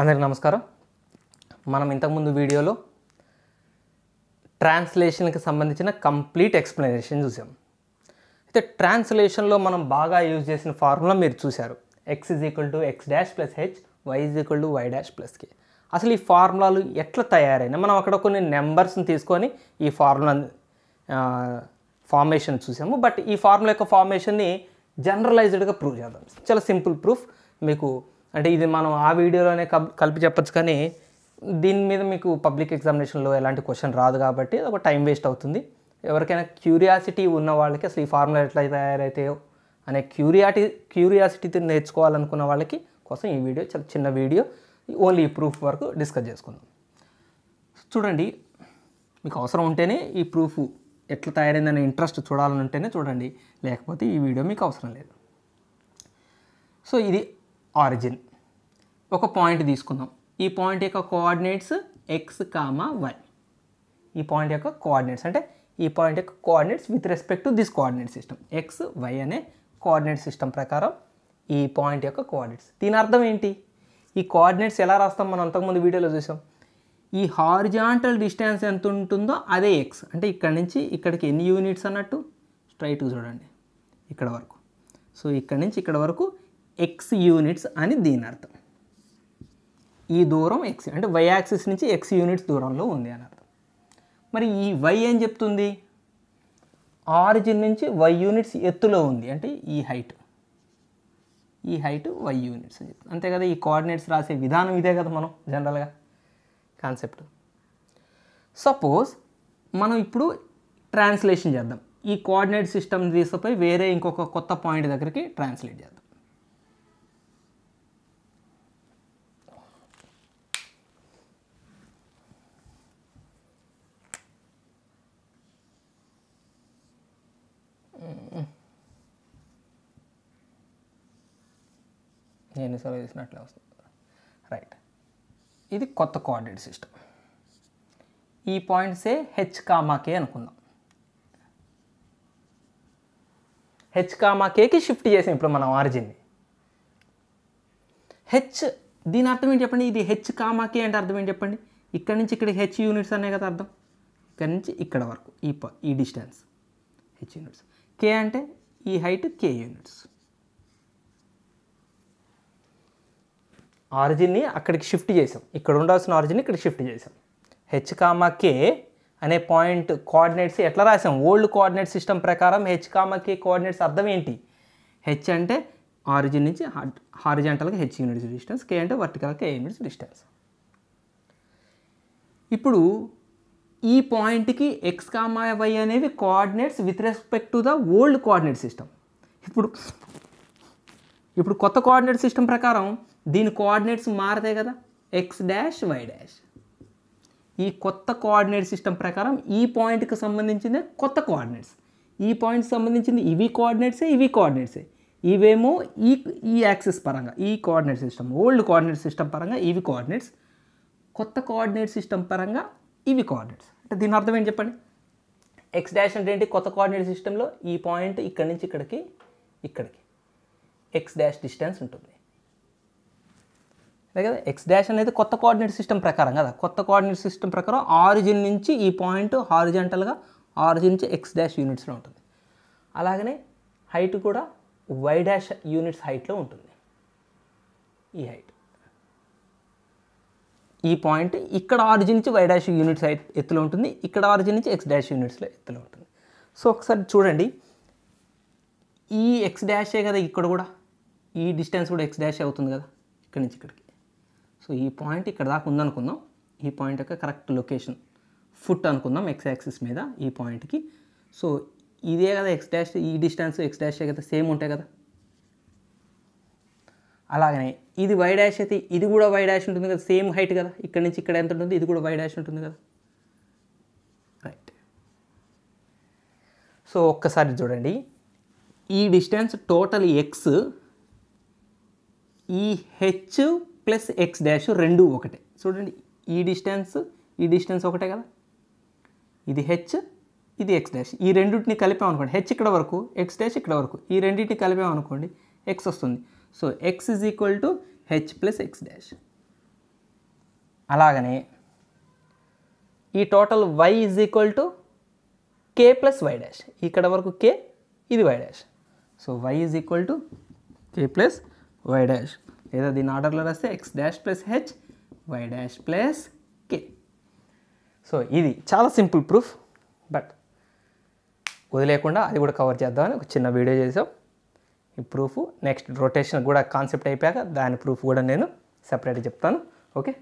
అందరికి నమస్కారం మనం ఇంతకుముందు వీడియోలో ట్రాన్స్లేషన్కి సంబంధించిన కంప్లీట్ ఎక్స్ప్లెనేషన్ చూసాం అయితే ట్రాన్స్లేషన్లో మనం బాగా యూజ్ చేసిన ఫార్ములా మీరు చూశారు x is equal to x dash plus h y is equal to y dash plus k అసలు ఈ ఫార్ములాలు ఎట్లా తయారైనా మనం అక్కడ కొన్ని నెంబర్స్ని తీసుకొని ఈ ఫార్ములా ఫార్మేషన్ చూసాము బట్ ఈ ఫార్ములా యొక్క ఫార్మేషన్ని జనరలైజ్డ్గా ప్రూవ్ చేద్దాం చాలా సింపుల్ ప్రూఫ్ మీకు అంటే ఇది మనం ఆ వీడియోలోనే కలిపి చెప్పచ్చు కానీ దీని మీద మీకు పబ్లిక్ ఎగ్జామినేషన్లో ఎలాంటి క్వశ్చన్ రాదు కాబట్టి ఒక టైం వేస్ట్ అవుతుంది ఎవరికైనా క్యూరియాసిటీ ఉన్న వాళ్ళకి అసలు ఈ ఫార్ములా ఎట్లా తయారవుతాయో అనే క్యూరియాటి క్యూరియాసిటీతో నేర్చుకోవాలనుకున్న వాళ్ళకి కోసం ఈ వీడియో చాలా చిన్న వీడియో ఓన్లీ ఈ ప్రూఫ్ వరకు డిస్కస్ చేసుకుందాం చూడండి మీకు అవసరం ఉంటేనే ఈ ప్రూఫ్ ఎట్లా తయారైందనే ఇంట్రెస్ట్ చూడాలని ఉంటేనే చూడండి లేకపోతే ఈ వీడియో మీకు అవసరం లేదు సో ఇది ఆరిజిన్ ఒక పాయింట్ తీసుకుందాం ఈ పాయింట్ యొక్క కోఆర్డినేట్స్ ఎక్స్ కామా వై ఈ పాయింట్ యొక్క కోఆర్డినేట్స్ అంటే ఈ పాయింట్ యొక్క coordinates with respect to this coordinate system x y అనే కోఆర్డినేట్ సిస్టమ్ ప్రకారం ఈ పాయింట్ యొక్క కోఆర్డినేట్స్ దీని అర్థం ఏంటి ఈ కోఆర్డినేట్స్ ఎలా రాస్తాం మనం అంతకుముందు వీడియోలో చూసాం ఈ హారిజాంటల్ డిస్టెన్స్ ఎంత ఉంటుందో అదే ఎక్స్ అంటే ఇక్కడ నుంచి ఇక్కడికి ఎన్ని యూనిట్స్ అన్నట్టు స్ట్రైట్గా చూడండి ఇక్కడ వరకు సో ఇక్కడ నుంచి ఇక్కడ వరకు ఎక్స్ యూనిట్స్ అని దీని అర్థం ఈ దూరం ఎక్స్ అంటే వై యాక్సిస్ నుంచి ఎక్స్ యూనిట్స్ దూరంలో ఉంది అని అర్థం మరి ఈ వై ఏం చెప్తుంది ఆరిజిన్ నుంచి వై యూనిట్స్ ఎత్తులో ఉంది అంటే ఈ హైట్ ఈ హైట్ వై యూనిట్స్ అని చెప్తుంది అంతే కదా ఈ కోఆర్డినేట్స్ రాసే విధానం ఇదే కదా మనం జనరల్గా కాన్సెప్ట్ సపోజ్ మనం ఇప్పుడు ట్రాన్స్లేషన్ చేద్దాం ఈ కోఆర్డినేట్ సిస్టమ్ తీసుకుపోయి వేరే ఇంకొక కొత్త పాయింట్ దగ్గరికి ట్రాన్స్లేట్ చేద్దాం నేను సర్వ్ చేసినట్లే వస్తుంది రైట్ ఇది కొత్త కోఆర్డినేట్ సిస్టమ్ ఈ పాయింట్సే హెచ్ కామాకే అనుకుందాం హెచ్ కామాకేకి షిఫ్ట్ చేసాం ఇప్పుడు మనం ఆరిజిన్ని హెచ్ దీని అర్థం ఏంటి చెప్పండి ఇది హెచ్ కామాకే అంటే అర్థం ఏంటి చెప్పండి ఇక్కడ నుంచి ఇక్కడ హెచ్ యూనిట్స్ అనే కదా అర్థం ఇక్కడ నుంచి ఇక్కడ వరకు ఈ ఈ డిస్టెన్స్ హెచ్ యూనిట్స్ కే అంటే ఈ హైట్ కే యూనిట్స్ ఆరిజిన్ని అక్కడికి షిఫ్ట్ చేసాం ఇక్కడ ఉండాల్సిన ఆరిజిన్ ఇక్కడ షిఫ్ట్ చేసాం హెచ్ కామా కే అనే పాయింట్ కోఆర్డినేట్స్ ఎట్లా రాసాం ఓల్డ్ కోఆర్డినేట్ సిస్టమ్ ప్రకారం హెచ్ కామా కే కోఆర్డినేట్స్ అర్థం ఏంటి హెచ్ అంటే ఆరిజిన్ నుంచి హారిజెంటల్గా హెచ్ యూనిట్స్ డిస్టెన్స్ కే అంటే వర్టికల్గా ఏ యూనిట్స్ డిస్టెన్స్ ఇప్పుడు ఈ పాయింట్కి ఎక్స్ కామా వై అనేవి coordinates with respect to the old coordinate system ఇప్పుడు ఇప్పుడు కొత్త కోఆర్డినేట్ సిస్టమ్ ప్రకారం దీని కోఆర్డినేట్స్ మారతాయి కదా ఎక్స్ డాష్ వై డాష్ ఈ కొత్త కోఆర్డినేట్ సిస్టమ్ ప్రకారం ఈ పాయింట్కి సంబంధించిన కొత్త కోఆర్డినేట్స్ ఈ పాయింట్కి సంబంధించింది ఇవి కోఆర్డినేట్సే ఇవి కోఆర్డినేట్సే ఇవేమో ఈ ఈ యాక్సిస్ పరంగా ఈ coordinate system old coordinate system పరంగా ఇవి కోఆర్డినేట్స్ కొత్త కోఆర్డినేట్ సిస్టమ్ పరంగా ఇవి కోఆర్డినేట్స్ అంటే దీని అర్థం ఏంటి చెప్పండి ఎక్స్ డాష్ అంటే ఏంటి కొత్త కోఆర్డినేట్ సిస్టంలో ఈ పాయింట్ ఇక్కడి నుంచి ఇక్కడికి ఇక్కడికి ఎక్స్ డాష్ డిస్టెన్స్ ఉంటుంది కదా ఎక్స్ డాష్ అనేది కొత్త కోఆర్డినేట్ సిస్టమ్ ప్రకారం కదా కొత్త కోఆర్డినేట్ సిస్టమ్ ప్రకారం ఆరిజిన్ నుంచి ఈ పాయింట్ హారిజెంటల్గా ఆరిజిన్ నుంచి ఎక్స్ డాష్ యూనిట్స్లో ఉంటుంది అలాగనే హైట్ కూడా వై డాష్ యూనిట్స్ హైట్లో ఉంటుంది ఈ హైట్ ఈ పాయింట్ ఇక్కడ ఆరిజిన్ నుంచి వై డాష్ యూనిట్స్ హైట్ ఎత్తులో ఉంటుంది ఇక్కడ ఆరిజిన్ నుంచి ఎక్స్ డాష్ యూనిట్స్లో ఎత్తులో ఉంటుంది సో ఒకసారి చూడండి ఈ ఎక్స్ డాషే కదా ఇక్కడ కూడా ఈ డిస్టెన్స్ కూడా ఎక్స్ డాష్ అవుతుంది కదా ఇక్కడ నుంచి ఇక్కడికి సో ఈ పాయింట్ ఇక్కడ దాకా ఉందనుకుందాం ఈ పాయింట్ యొక్క కరెక్ట్ లొకేషన్ ఫుట్ అనుకుందాం ఎక్స్ యాక్సిస్ మీద ఈ పాయింట్కి సో ఇదే కదా ఎక్స్ డాష్ ఈ డిస్టెన్స్ ఎక్స్ డాష్ కదా సేమ్ ఉంటాయి కదా అలాగనే ఇది వై డాష్ అయితే ఇది కూడా వై డాష్ ఉంటుంది కదా సేమ్ హైట్ కదా ఇక్కడ నుంచి ఇక్కడ ఎంత ఉంటుంది ఇది కూడా వై డాష్ ఉంటుంది కదా రైట్ సో ఒక్కసారి చూడండి ఈ డిస్టెన్స్ టోటల్ ఎక్స్ ఈ హెచ్ ప్లస్ ఎక్స్ డాష్ రెండు ఒకటే చూడండి ఈ డిస్టెన్స్ ఈ డిస్టెన్స్ ఒకటే కదా ఇది హెచ్ ఇది ఎక్స్ డాష్ ఈ రెండింటిని కలిపామనుకోండి హెచ్ ఇక్కడ వరకు ఎక్స్ డాష్ ఇక్కడ వరకు ఈ రెండింటిని కలిపామనుకోండి ఎక్స్ వస్తుంది so x is equal to h plus x dash అలాగనే ఈ total y is equal to k plus y dash ఇక్కడ వరకు కే ఇది y dash so y is equal to k plus y dash లేదా దీని ఆర్డర్లో రాస్తే x dash plus h y dash plus k so ఇది చాలా సింపుల్ ప్రూఫ్ బట్ వదిలేకుండా అది కూడా కవర్ చేద్దామని ఒక చిన్న వీడియో చేసాం ఈ ప్రూఫ్ నెక్స్ట్ రొటేషన్ కూడా కాన్సెప్ట్ అయిపోయాక దాని ప్రూఫ్ కూడా నేను సపరేట్గా చెప్తాను ఓకే